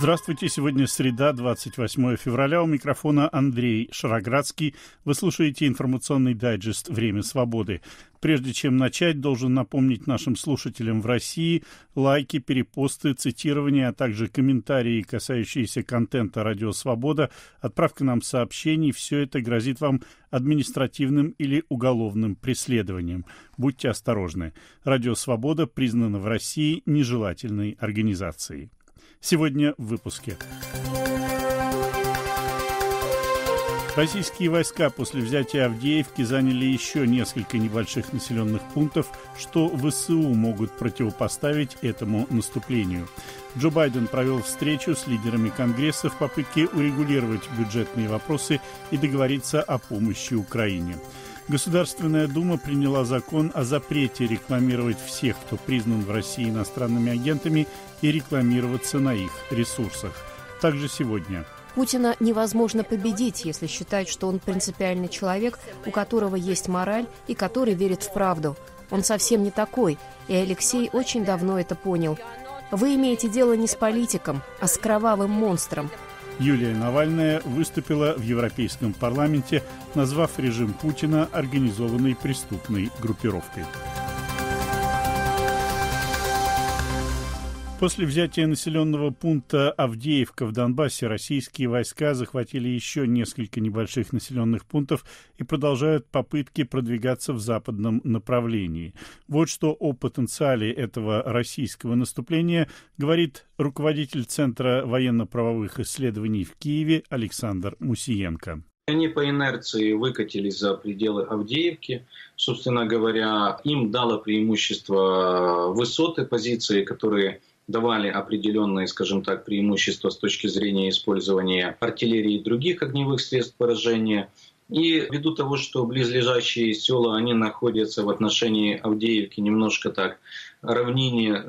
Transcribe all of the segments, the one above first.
Здравствуйте, сегодня среда, 28 февраля. У микрофона Андрей Шароградский. Вы слушаете информационный дайджест «Время свободы». Прежде чем начать, должен напомнить нашим слушателям в России лайки, перепосты, цитирования, а также комментарии, касающиеся контента «Радио Свобода», отправка нам сообщений. Все это грозит вам административным или уголовным преследованием. Будьте осторожны. «Радио Свобода» признана в России нежелательной организацией. Сегодня в выпуске. Российские войска после взятия Авдеевки заняли еще несколько небольших населенных пунктов, что ВСУ могут противопоставить этому наступлению. Джо Байден провел встречу с лидерами Конгресса в попытке урегулировать бюджетные вопросы и договориться о помощи Украине. Государственная дума приняла закон о запрете рекламировать всех, кто признан в России иностранными агентами, и рекламироваться на их ресурсах. Также сегодня Путина невозможно победить, если считать, что он принципиальный человек, у которого есть мораль и который верит в правду. Он совсем не такой, и Алексей очень давно это понял. Вы имеете дело не с политиком, а с кровавым монстром, Юлия Навальная выступила в Европейском парламенте, назвав режим Путина организованной преступной группировкой. После взятия населенного пункта Авдеевка в Донбассе российские войска захватили еще несколько небольших населенных пунктов и продолжают попытки продвигаться в западном направлении. Вот что о потенциале этого российского наступления говорит руководитель Центра военно-правовых исследований в Киеве Александр Мусиенко. Они по инерции выкатились за пределы Авдеевки. Собственно говоря, им дало преимущество высоты позиции, которые давали определенные, скажем так, преимущества с точки зрения использования артиллерии и других огневых средств поражения. И ввиду того, что близлежащие села, они находятся в отношении Авдеевки немножко так равнине, э,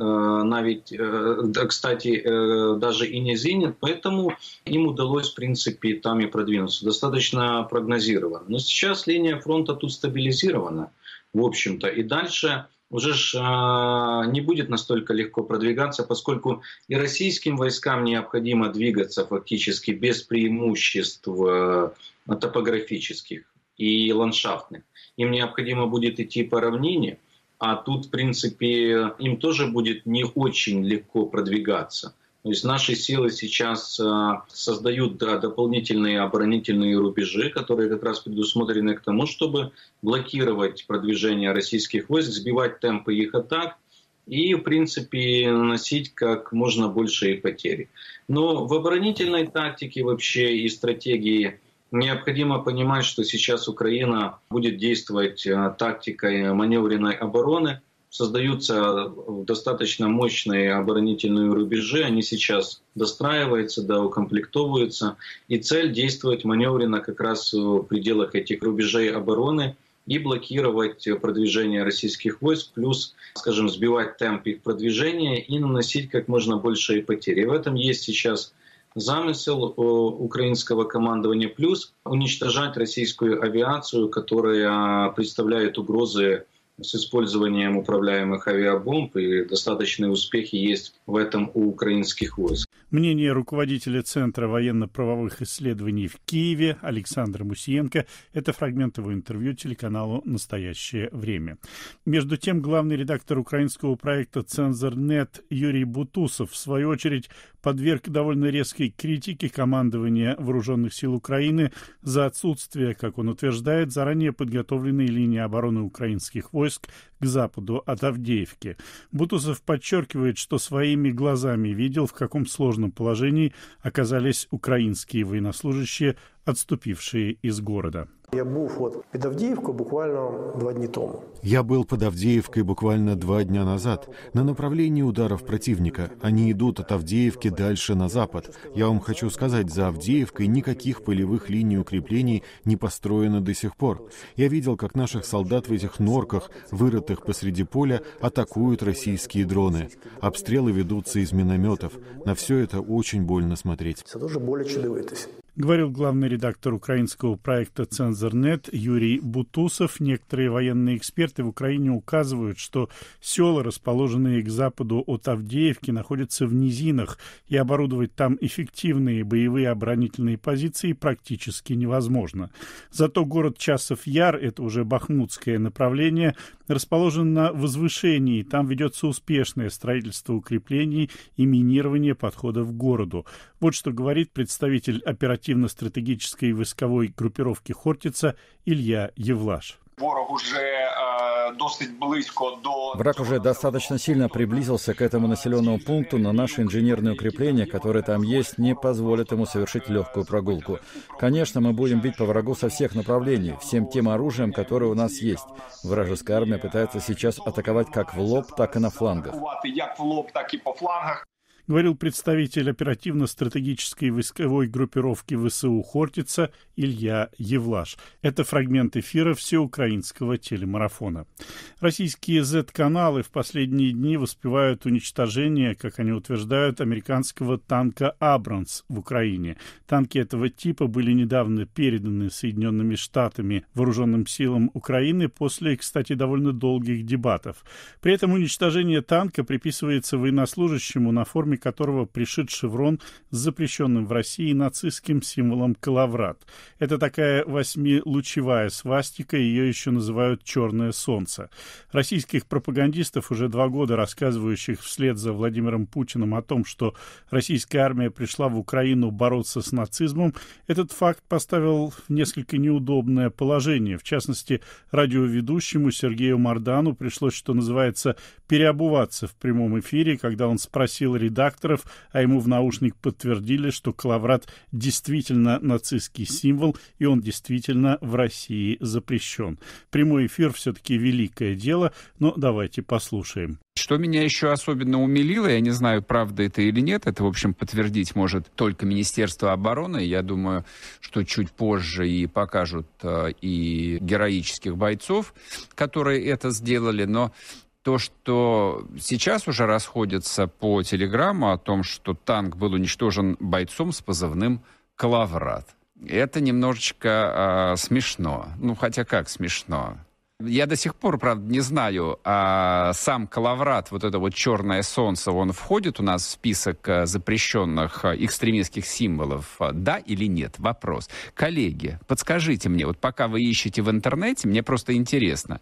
на ведь, э, кстати, э, даже и не Зенит, поэтому им удалось, в принципе, там и продвинуться, достаточно прогнозировано. Но сейчас линия фронта тут стабилизирована, в общем-то, и дальше уже ж, э, не будет настолько легко продвигаться, поскольку и российским войскам необходимо двигаться фактически без преимуществ э, топографических и ландшафтных. Им необходимо будет идти по равнине, а тут, в принципе, им тоже будет не очень легко продвигаться – то есть наши силы сейчас э, создают да, дополнительные оборонительные рубежи, которые как раз предусмотрены к тому, чтобы блокировать продвижение российских войск, сбивать темпы их атак и, в принципе, наносить как можно большие потери. Но в оборонительной тактике вообще и стратегии необходимо понимать, что сейчас Украина будет действовать э, тактикой маневренной обороны – создаются достаточно мощные оборонительные рубежи, они сейчас достраиваются, да, укомплектовываются, и цель действовать маневренно как раз в пределах этих рубежей обороны и блокировать продвижение российских войск, плюс, скажем, сбивать темп их продвижения и наносить как можно большие потери. в этом есть сейчас замысел э, украинского командования, плюс уничтожать российскую авиацию, которая представляет угрозы с использованием управляемых авиабомб, и достаточные успехи есть в этом у украинских войск. Мнение руководителя Центра военно-правовых исследований в Киеве Александра Мусиенко – это фрагмент его интервью телеканалу «Настоящее время». Между тем, главный редактор украинского проекта «Цензор.нет» Юрий Бутусов, в свою очередь, подверг довольно резкой критике командования Вооруженных сил Украины за отсутствие, как он утверждает, заранее подготовленной линии обороны украинских войск к западу от Авдеевки. Бутусов подчеркивает, что своими глазами видел, в каком сложном положении оказались украинские военнослужащие отступившие из города. Я был вот под Авдіївкою буквально два дня тому. Я был под Авдеевкой буквально два дня назад, на направлении ударов противника. Они идут от Авдеевки дальше на запад. Я вам хочу сказать, за Авдеевкой никаких полевых линий укреплений не построено до сих пор. Я видел, как наших солдат в этих норках, вырытых посреди поля, атакуют российские дроны. Обстрелы ведутся из минометов. На все это очень больно смотреть. Это тоже более чудовитость говорил главный редактор украинского проекта «Цензорнет» Юрий Бутусов. Некоторые военные эксперты в Украине указывают, что села, расположенные к западу от Авдеевки, находятся в низинах, и оборудовать там эффективные боевые оборонительные позиции практически невозможно. Зато город Часов-Яр, это уже бахмутское направление, расположен на возвышении. Там ведется успешное строительство укреплений и минирование подхода к городу. Вот что говорит представитель оперативно-стратегической войсковой группировки «Хортица» Илья Евлаш. Ворог уже досить близко до... Враг уже достаточно сильно приблизился к этому населенному пункту, но наши инженерные укрепления, которые там есть, не позволят ему совершить легкую прогулку. Конечно, мы будем бить по врагу со всех направлений, всем тем оружием, которое у нас есть. Вражеская армия пытается сейчас атаковать как в лоб, так и на флангах говорил представитель оперативно-стратегической войсковой группировки ВСУ «Хортица» Илья Евлаш. Это фрагмент эфира всеукраинского телемарафона. Российские Z-каналы в последние дни воспевают уничтожение, как они утверждают, американского танка Абранс в Украине. Танки этого типа были недавно переданы Соединенными Штатами вооруженным силам Украины после, кстати, довольно долгих дебатов. При этом уничтожение танка приписывается военнослужащему на форме форме которого пришит шеврон с запрещенным в России нацистским символом «Калаврат». Это такая восьмилучевая свастика, ее еще называют «Черное солнце». Российских пропагандистов, уже два года рассказывающих вслед за Владимиром Путиным о том, что российская армия пришла в Украину бороться с нацизмом, этот факт поставил в несколько неудобное положение. В частности, радиоведущему Сергею Мардану пришлось, что называется, переобуваться в прямом эфире, когда он спросил редактора, редакторов, а ему в наушник подтвердили, что Клаврат действительно нацистский символ, и он действительно в России запрещен. Прямой эфир все-таки великое дело, но давайте послушаем. Что меня еще особенно умилило, я не знаю, правда это или нет, это, в общем, подтвердить может только Министерство обороны. Я думаю, что чуть позже и покажут э, и героических бойцов, которые это сделали. Но то, что сейчас уже расходится по телеграмму о том, что танк был уничтожен бойцом с позывным «Клаврат». Это немножечко э, смешно. Ну, хотя как смешно? Я до сих пор, правда, не знаю, а сам Калаврат, вот это вот «Черное солнце», он входит у нас в список э, запрещенных э, экстремистских символов, э, да или нет? Вопрос. Коллеги, подскажите мне, вот пока вы ищете в интернете, мне просто интересно.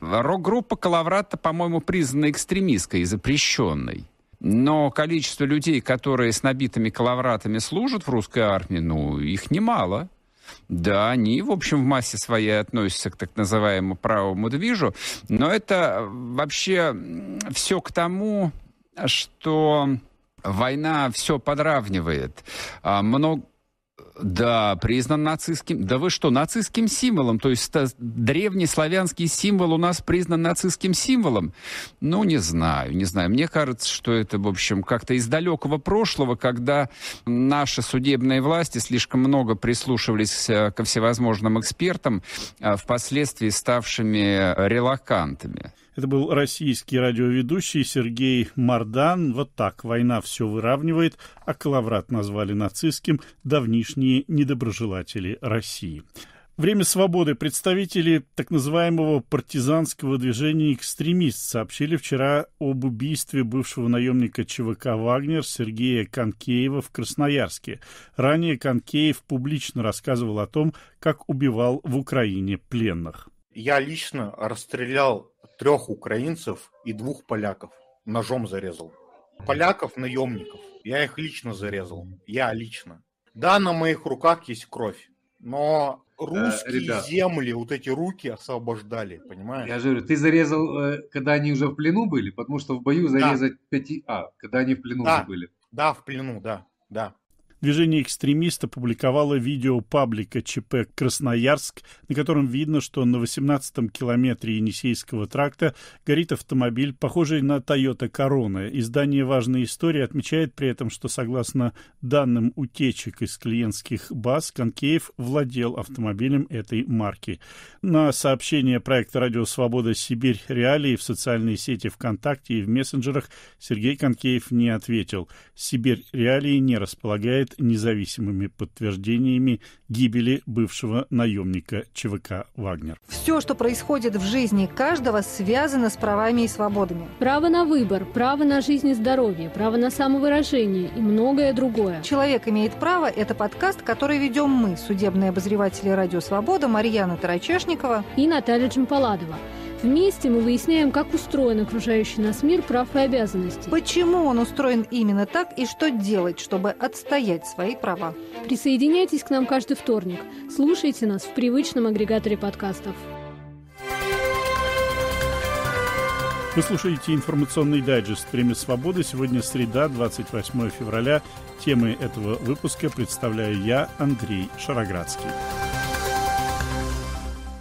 Рок-группа Калаврата, по-моему, признана экстремистской и запрещенной. Но количество людей, которые с набитыми калавратами служат в русской армии, ну, их немало. Да, они, в общем, в массе своей относятся к так называемому правому движу, но это э, вообще все к тому, что война все подравнивает. А, много да, признан нацистским. Да вы что, нацистским символом? То есть древний славянский символ у нас признан нацистским символом? Ну, не знаю, не знаю. Мне кажется, что это, в общем, как-то из далекого прошлого, когда наши судебные власти слишком много прислушивались э, ко всевозможным экспертам, э, впоследствии ставшими релакантами. Это был российский радиоведущий Сергей Мардан. Вот так «Война все выравнивает», а Калаврат назвали нацистским давнишние недоброжелатели России. Время свободы представители так называемого партизанского движения «Экстремист» сообщили вчера об убийстве бывшего наемника ЧВК «Вагнер» Сергея Конкеева в Красноярске. Ранее Конкеев публично рассказывал о том, как убивал в Украине пленных. Я лично расстрелял трех украинцев и двух поляков. Ножом зарезал. Поляков наемников. Я их лично зарезал. Я лично. Да, на моих руках есть кровь. Но э, русские э, ребят, земли, вот эти руки освобождали, понимаешь? Я же говорю, ты зарезал, э, когда они уже в плену были, потому что в бою зарезать да. 5А, когда они в плену да. были. Да, в плену, да, да. Движение экстремиста публиковало видео паблика ЧП «Красноярск», на котором видно, что на 18-м километре Енисейского тракта горит автомобиль, похожий на Toyota Corona. Издание «Важная история» отмечает при этом, что, согласно данным утечек из клиентских баз, Конкеев владел автомобилем этой марки. На сообщение проекта «Радио Свобода Сибирь. Реалии» в социальной сети ВКонтакте и в мессенджерах Сергей Конкеев не ответил. «Сибирь. Реалии» не располагает обладает независимыми подтверждениями гибели бывшего наемника ЧВК «Вагнер». Все, что происходит в жизни каждого, связано с правами и свободами. Право на выбор, право на жизнь и здоровье, право на самовыражение и многое другое. «Человек имеет право» – это подкаст, который ведем мы, судебные обозреватели «Радио Свобода» Марьяна Тарачешникова и Наталья Джампаладова. Вместе мы выясняем, как устроен окружающий нас мир прав и обязанностей. Почему он устроен именно так и что делать, чтобы отстоять свои права? Присоединяйтесь к нам каждый вторник. Слушайте нас в привычном агрегаторе подкастов. Вы слушаете информационный дайджест «Время свободы». Сегодня среда, 28 февраля. Темы этого выпуска представляю я, Андрей Шароградский.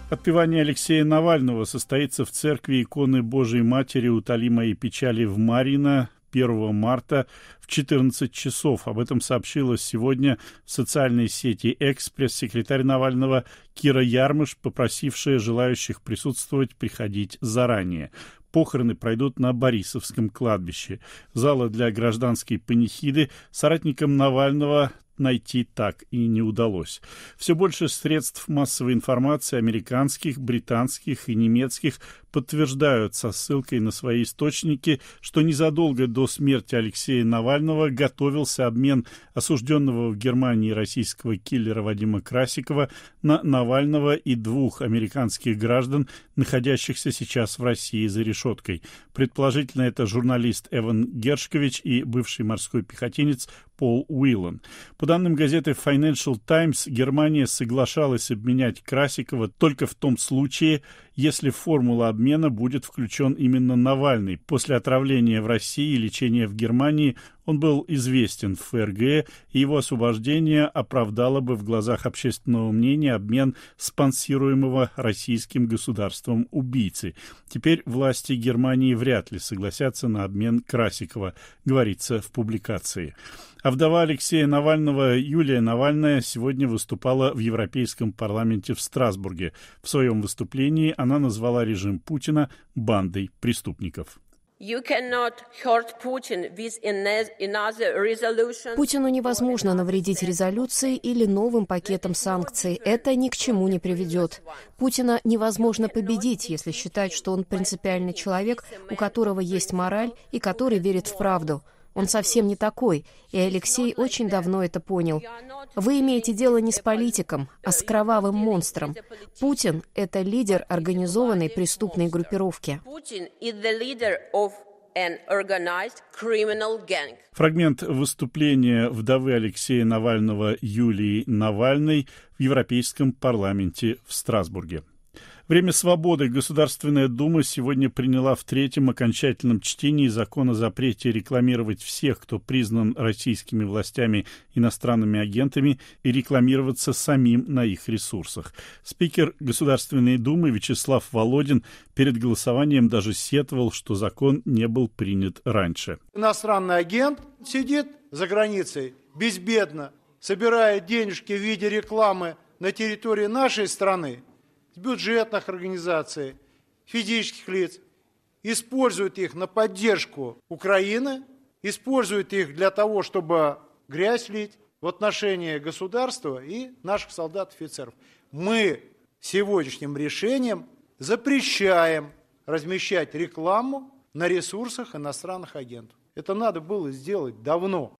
Отпевание Алексея Навального состоится в церкви иконы Божией Матери Утолимой печали в Марина 1 марта в 14 часов. Об этом сообщила сегодня в социальной сети «Экспресс» секретарь Навального Кира Ярмыш, попросившая желающих присутствовать приходить заранее. Похороны пройдут на Борисовском кладбище. Зала для гражданской панихиды соратникам Навального найти так и не удалось. Все больше средств массовой информации американских, британских и немецких подтверждают со ссылкой на свои источники, что незадолго до смерти Алексея Навального готовился обмен осужденного в Германии российского киллера Вадима Красикова на Навального и двух американских граждан, находящихся сейчас в России за решеткой. Предположительно, это журналист Эван Гершкович и бывший морской пехотинец Пол Уиллан. По данным газеты Financial Times, Германия соглашалась обменять Красикова только в том случае, если в формулу обмена будет включен именно Навальный после отравления в России и лечения в Германии он был известен в ФРГ, и его освобождение оправдало бы в глазах общественного мнения обмен спонсируемого российским государством убийцы. Теперь власти Германии вряд ли согласятся на обмен Красикова, говорится в публикации. А вдова Алексея Навального Юлия Навальная сегодня выступала в Европейском парламенте в Страсбурге. В своем выступлении она назвала режим Путина «бандой преступников». Путину невозможно навредить резолюции или новым пакетом санкций. Это ни к чему не приведет. Путина невозможно победить, если считать, что он принципиальный человек, у которого есть мораль и который верит в правду. Он совсем не такой, и Алексей очень давно это понял. Вы имеете дело не с политиком, а с кровавым монстром. Путин — это лидер организованной преступной группировки. Фрагмент выступления вдовы Алексея Навального Юлии Навальной в Европейском парламенте в Страсбурге. Время свободы Государственная Дума сегодня приняла в третьем окончательном чтении закон о запрете рекламировать всех, кто признан российскими властями иностранными агентами, и рекламироваться самим на их ресурсах. Спикер Государственной Думы Вячеслав Володин перед голосованием даже сетовал, что закон не был принят раньше. Иностранный агент сидит за границей безбедно, собирает денежки в виде рекламы на территории нашей страны – бюджетных организаций, физических лиц, используют их на поддержку Украины, используют их для того, чтобы грязь лить в отношении государства и наших солдат-офицеров. Мы сегодняшним решением запрещаем размещать рекламу на ресурсах иностранных агентов. Это надо было сделать давно.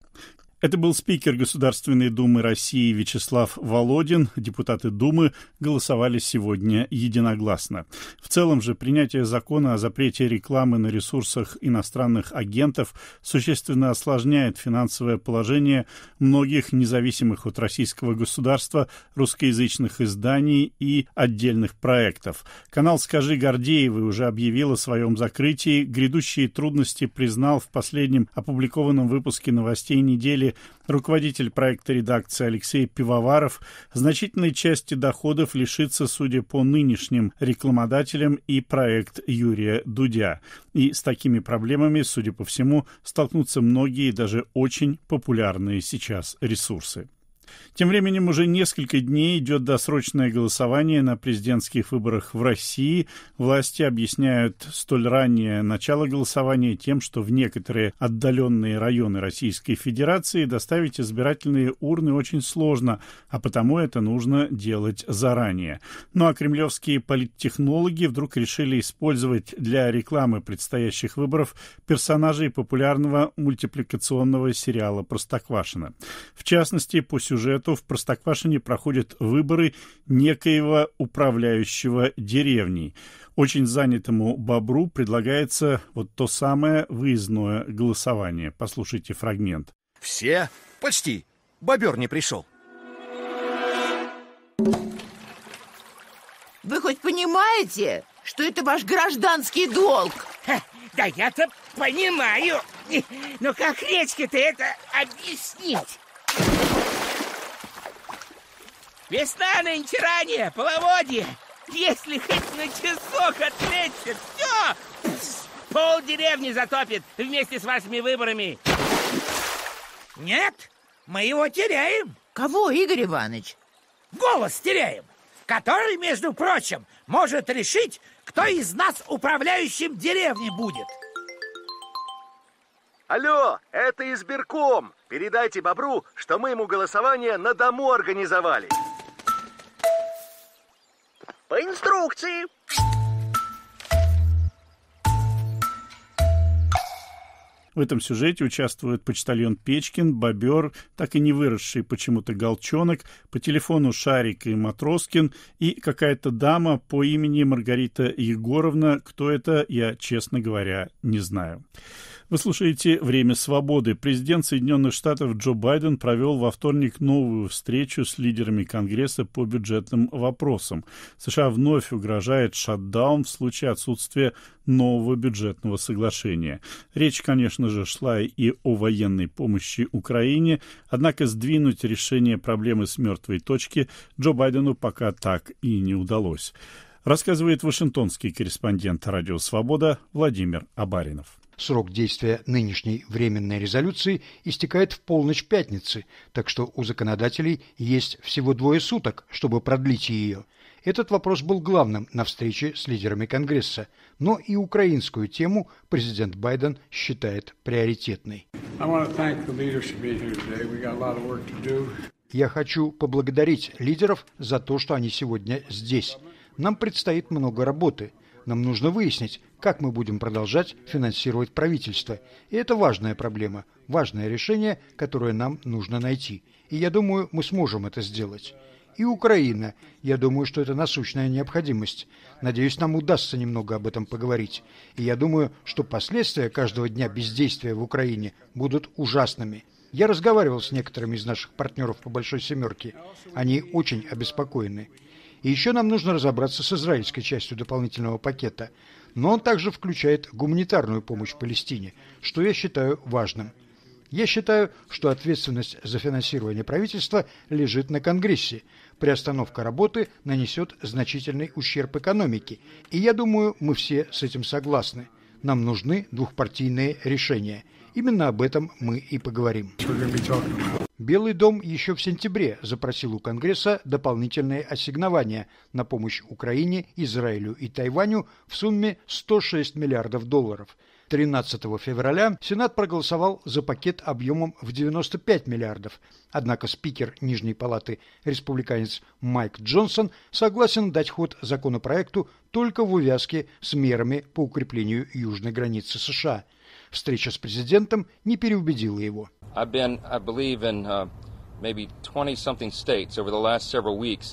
Это был спикер Государственной Думы России Вячеслав Володин. Депутаты Думы голосовали сегодня единогласно. В целом же принятие закона о запрете рекламы на ресурсах иностранных агентов существенно осложняет финансовое положение многих независимых от российского государства русскоязычных изданий и отдельных проектов. Канал «Скажи Гордеевы» уже объявил о своем закрытии. Грядущие трудности признал в последнем опубликованном выпуске новостей недели деле руководитель проекта редакции Алексей Пивоваров значительной части доходов лишится, судя по нынешним рекламодателям, и проект Юрия Дудя. И с такими проблемами, судя по всему, столкнутся многие даже очень популярные сейчас ресурсы. Тем временем уже несколько дней идет досрочное голосование на президентских выборах в России. Власти объясняют столь раннее начало голосования тем, что в некоторые отдаленные районы Российской Федерации доставить избирательные урны очень сложно, а потому это нужно делать заранее. Ну а кремлевские политтехнологи вдруг решили использовать для рекламы предстоящих выборов персонажей популярного мультипликационного сериала «Простоквашино». В частности, по сюжету сюжету в Простоквашине проходят выборы некоего управляющего деревней. Очень занятому Бобру предлагается вот то самое выездное голосование. Послушайте фрагмент. Все? Почти. Бобер не пришел. Вы хоть понимаете, что это ваш гражданский долг? Ха, да я-то понимаю. Но как речке то это объяснить? Весна нынче ранее, половодье. Если хоть на часок отвлечься, все, пол деревни затопит вместе с вашими выборами. Нет, мы его теряем. Кого, Игорь Иванович? Голос теряем, который, между прочим, может решить, кто из нас управляющим деревней будет. Алло, это избирком. Передайте Бобру, что мы ему голосование на дому организовали. По инструкции. В этом сюжете участвуют почтальон Печкин, бобер, так и не выросший почему-то Голчонок, по телефону Шарик и Матроскин и какая-то дама по имени Маргарита Егоровна. Кто это, я, честно говоря, не знаю. Вы слушаете «Время свободы». Президент Соединенных Штатов Джо Байден провел во вторник новую встречу с лидерами Конгресса по бюджетным вопросам. США вновь угрожает шатдаун в случае отсутствия нового бюджетного соглашения. Речь, конечно же, шла и о военной помощи Украине, однако сдвинуть решение проблемы с мертвой точки Джо Байдену пока так и не удалось. Рассказывает вашингтонский корреспондент «Радио Свобода» Владимир Абаринов. Срок действия нынешней временной резолюции истекает в полночь пятницы, так что у законодателей есть всего двое суток, чтобы продлить ее. Этот вопрос был главным на встрече с лидерами Конгресса, но и украинскую тему президент Байден считает приоритетной. Я хочу поблагодарить лидеров за то, что они сегодня здесь. Нам предстоит много работы – нам нужно выяснить, как мы будем продолжать финансировать правительство. И это важная проблема, важное решение, которое нам нужно найти. И я думаю, мы сможем это сделать. И Украина. Я думаю, что это насущная необходимость. Надеюсь, нам удастся немного об этом поговорить. И я думаю, что последствия каждого дня бездействия в Украине будут ужасными. Я разговаривал с некоторыми из наших партнеров по Большой Семерке. Они очень обеспокоены. И еще нам нужно разобраться с израильской частью дополнительного пакета, но он также включает гуманитарную помощь Палестине, что я считаю важным. Я считаю, что ответственность за финансирование правительства лежит на Конгрессе. Приостановка работы нанесет значительный ущерб экономике, и я думаю, мы все с этим согласны. Нам нужны двухпартийные решения – Именно об этом мы и поговорим. Белый дом еще в сентябре запросил у Конгресса дополнительные ассигнования на помощь Украине, Израилю и Тайваню в сумме 106 миллиардов долларов. 13 февраля Сенат проголосовал за пакет объемом в 95 миллиардов. Однако спикер Нижней палаты республиканец Майк Джонсон согласен дать ход законопроекту только в увязке с мерами по укреплению южной границы США – Встреча с президентом не переубедила его. Uh,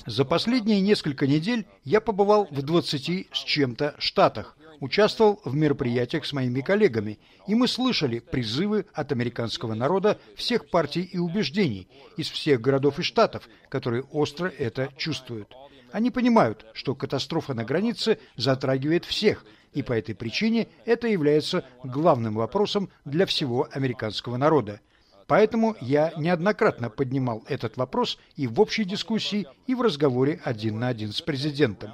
За последние несколько недель я побывал в 20 с чем-то штатах, участвовал в мероприятиях с моими коллегами, и мы слышали призывы от американского народа всех партий и убеждений, из всех городов и штатов, которые остро это чувствуют. Они понимают, что катастрофа на границе затрагивает всех, и по этой причине это является главным вопросом для всего американского народа. Поэтому я неоднократно поднимал этот вопрос и в общей дискуссии, и в разговоре один на один с президентом.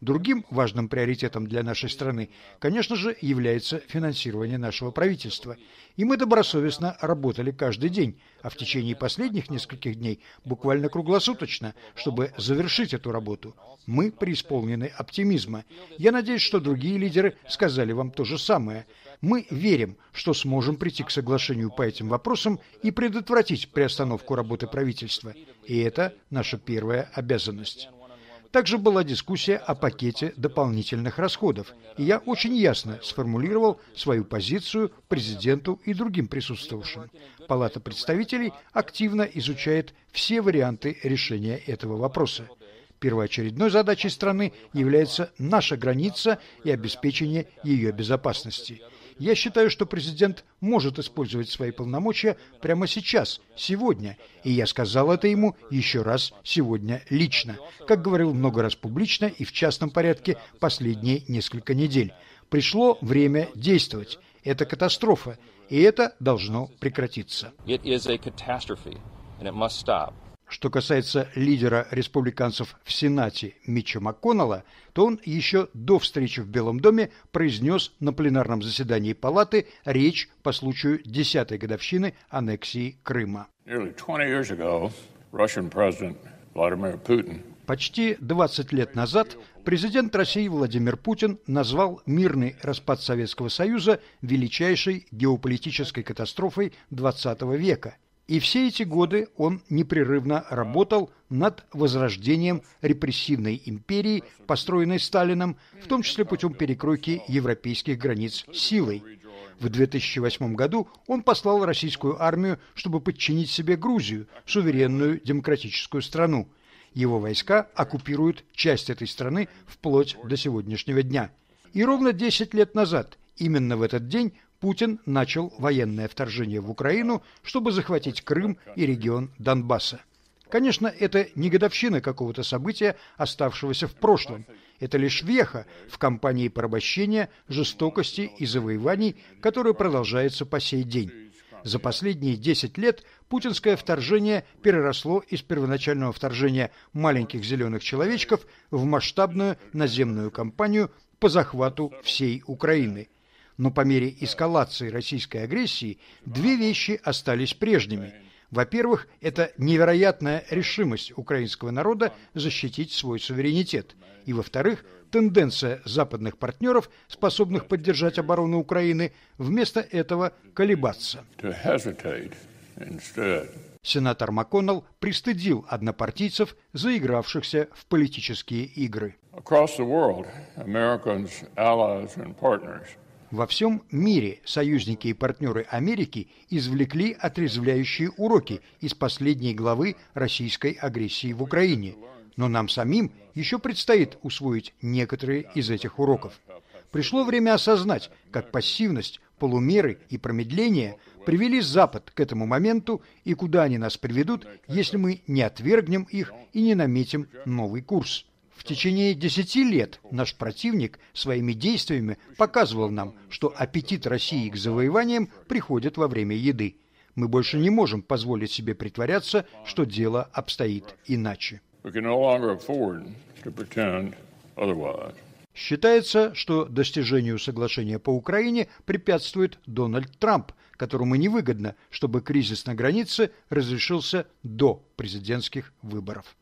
Другим важным приоритетом для нашей страны, конечно же, является финансирование нашего правительства. И мы добросовестно работали каждый день, а в течение последних нескольких дней буквально круглосуточно, чтобы завершить эту работу. Мы преисполнены оптимизма. Я надеюсь, что другие лидеры сказали вам то же самое. Мы верим, что сможем прийти к соглашению по этим вопросам и предотвратить приостановку работы правительства. И это наша первая обязанность. Также была дискуссия о пакете дополнительных расходов, и я очень ясно сформулировал свою позицию президенту и другим присутствовавшим. Палата представителей активно изучает все варианты решения этого вопроса. Первоочередной задачей страны является наша граница и обеспечение ее безопасности – я считаю, что президент может использовать свои полномочия прямо сейчас, сегодня, и я сказал это ему еще раз сегодня лично, как говорил много раз публично и в частном порядке последние несколько недель. Пришло время действовать. Это катастрофа, и это должно прекратиться. It is a catastrophe, and it must stop. Что касается лидера республиканцев в Сенате Митча МакКоннелла, то он еще до встречи в Белом доме произнес на пленарном заседании Палаты речь по случаю 10-й годовщины аннексии Крыма. Почти 20 лет назад президент России Владимир Путин назвал мирный распад Советского Союза величайшей геополитической катастрофой XX века – и все эти годы он непрерывно работал над возрождением репрессивной империи, построенной Сталином, в том числе путем перекройки европейских границ силой. В 2008 году он послал российскую армию, чтобы подчинить себе Грузию, суверенную демократическую страну. Его войска оккупируют часть этой страны вплоть до сегодняшнего дня. И ровно 10 лет назад, именно в этот день, Путин начал военное вторжение в Украину, чтобы захватить Крым и регион Донбасса. Конечно, это не годовщина какого-то события, оставшегося в прошлом. Это лишь веха в кампании порабощения, жестокости и завоеваний, которая продолжается по сей день. За последние 10 лет путинское вторжение переросло из первоначального вторжения маленьких зеленых человечков в масштабную наземную кампанию по захвату всей Украины – но по мере эскалации российской агрессии две вещи остались прежними. Во-первых, это невероятная решимость украинского народа защитить свой суверенитет. И во-вторых, тенденция западных партнеров, способных поддержать оборону Украины, вместо этого колебаться. Сенатор МакКоннелл пристыдил однопартийцев, заигравшихся в политические игры. Во всем мире союзники и партнеры Америки извлекли отрезвляющие уроки из последней главы российской агрессии в Украине, но нам самим еще предстоит усвоить некоторые из этих уроков. Пришло время осознать, как пассивность, полумеры и промедление привели Запад к этому моменту и куда они нас приведут, если мы не отвергнем их и не наметим новый курс. В течение десяти лет наш противник своими действиями показывал нам, что аппетит России к завоеваниям приходит во время еды. Мы больше не можем позволить себе притворяться, что дело обстоит иначе. Считается, что достижению соглашения по Украине препятствует Дональд Трамп, которому невыгодно, чтобы кризис на границе разрешился до президентских выборов.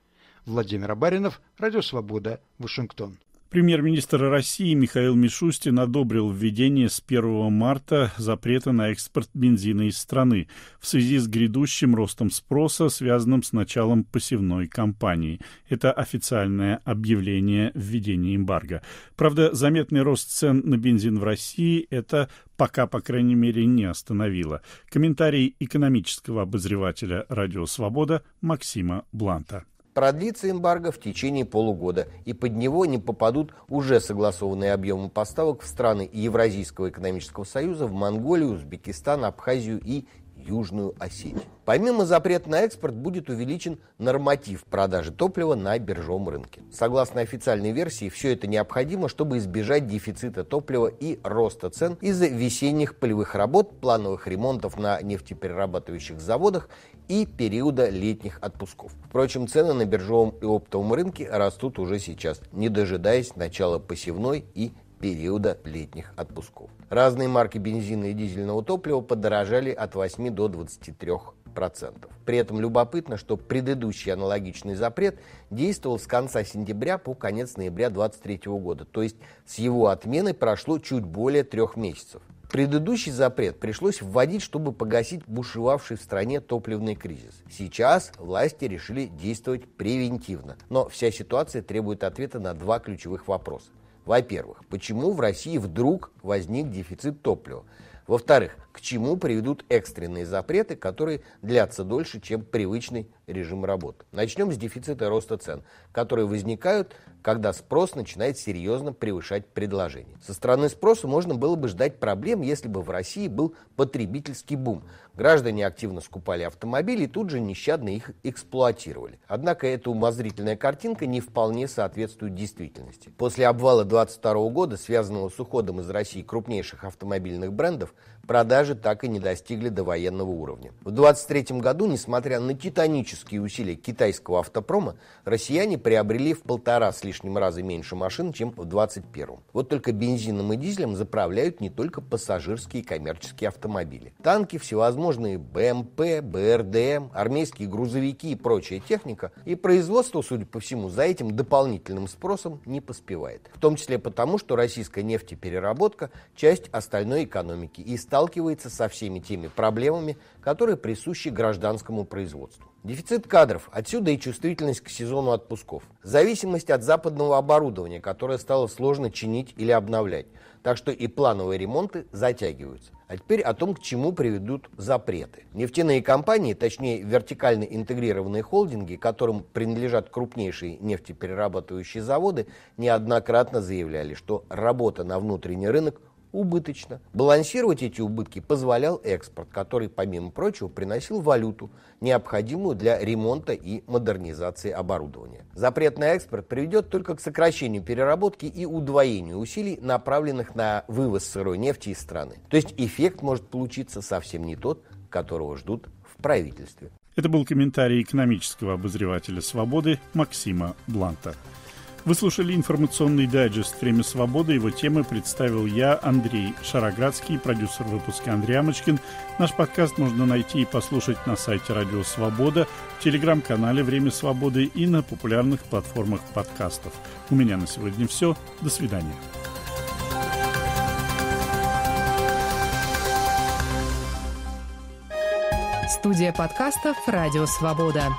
Владимир Абаринов, Радио Свобода, Вашингтон. Премьер-министр России Михаил Мишустин одобрил введение с 1 марта запрета на экспорт бензина из страны в связи с грядущим ростом спроса, связанным с началом посевной кампании. Это официальное объявление введения эмбарго. Правда, заметный рост цен на бензин в России – это пока, по крайней мере, не остановило. Комментарий экономического обозревателя «Радио Свобода» Максима Бланта. Продлится эмбарго в течение полугода, и под него не попадут уже согласованные объемы поставок в страны Евразийского экономического союза, в Монголию, Узбекистан, Абхазию и Южную Осетию. Помимо запрета на экспорт, будет увеличен норматив продажи топлива на биржевом рынке. Согласно официальной версии, все это необходимо, чтобы избежать дефицита топлива и роста цен из-за весенних полевых работ, плановых ремонтов на нефтеперерабатывающих заводах и периода летних отпусков. Впрочем, цены на биржевом и оптовом рынке растут уже сейчас, не дожидаясь начала посевной и периода летних отпусков. Разные марки бензина и дизельного топлива подорожали от 8 до 23 процентов При этом любопытно, что предыдущий аналогичный запрет действовал с конца сентября по конец ноября 2023 года, то есть с его отмены прошло чуть более трех месяцев. Предыдущий запрет пришлось вводить, чтобы погасить бушевавший в стране топливный кризис. Сейчас власти решили действовать превентивно, но вся ситуация требует ответа на два ключевых вопроса. Во-первых, почему в России вдруг возник дефицит топлива? Во-вторых, к чему приведут экстренные запреты, которые длятся дольше, чем привычный режим работы. Начнем с дефицита роста цен, которые возникают, когда спрос начинает серьезно превышать предложение. Со стороны спроса можно было бы ждать проблем, если бы в России был потребительский бум. Граждане активно скупали автомобили и тут же нещадно их эксплуатировали. Однако эта умозрительная картинка не вполне соответствует действительности. После обвала 2022 года, связанного с уходом из России крупнейших автомобильных брендов, продажи так и не достигли до военного уровня. В 2023 году, несмотря на титанические усилия китайского автопрома, россияне приобрели в полтора с лишним раза меньше машин, чем в 2021. Вот только бензином и дизелем заправляют не только пассажирские и коммерческие автомобили. Танки, всевозможные БМП, эм БРДМ, эм, армейские грузовики и прочая техника, и производство, судя по всему, за этим дополнительным спросом не поспевает. В том числе потому, что российская нефтепереработка – часть остальной экономики и стала сталкивается со всеми теми проблемами, которые присущи гражданскому производству. Дефицит кадров, отсюда и чувствительность к сезону отпусков. Зависимость от западного оборудования, которое стало сложно чинить или обновлять. Так что и плановые ремонты затягиваются. А теперь о том, к чему приведут запреты. Нефтяные компании, точнее вертикально интегрированные холдинги, которым принадлежат крупнейшие нефтеперерабатывающие заводы, неоднократно заявляли, что работа на внутренний рынок убыточно. Балансировать эти убытки позволял экспорт, который, помимо прочего, приносил валюту, необходимую для ремонта и модернизации оборудования. Запрет на экспорт приведет только к сокращению переработки и удвоению усилий, направленных на вывоз сырой нефти из страны. То есть эффект может получиться совсем не тот, которого ждут в правительстве. Это был комментарий экономического обозревателя «Свободы» Максима Бланта. Вы слушали информационный дайджест «Время свободы». Его темы представил я, Андрей Шароградский, продюсер выпуска Андрей Амочкин. Наш подкаст можно найти и послушать на сайте «Радио Свобода», в телеграм-канале «Время свободы» и на популярных платформах подкастов. У меня на сегодня все. До свидания. Студия подкастов «Радио Свобода».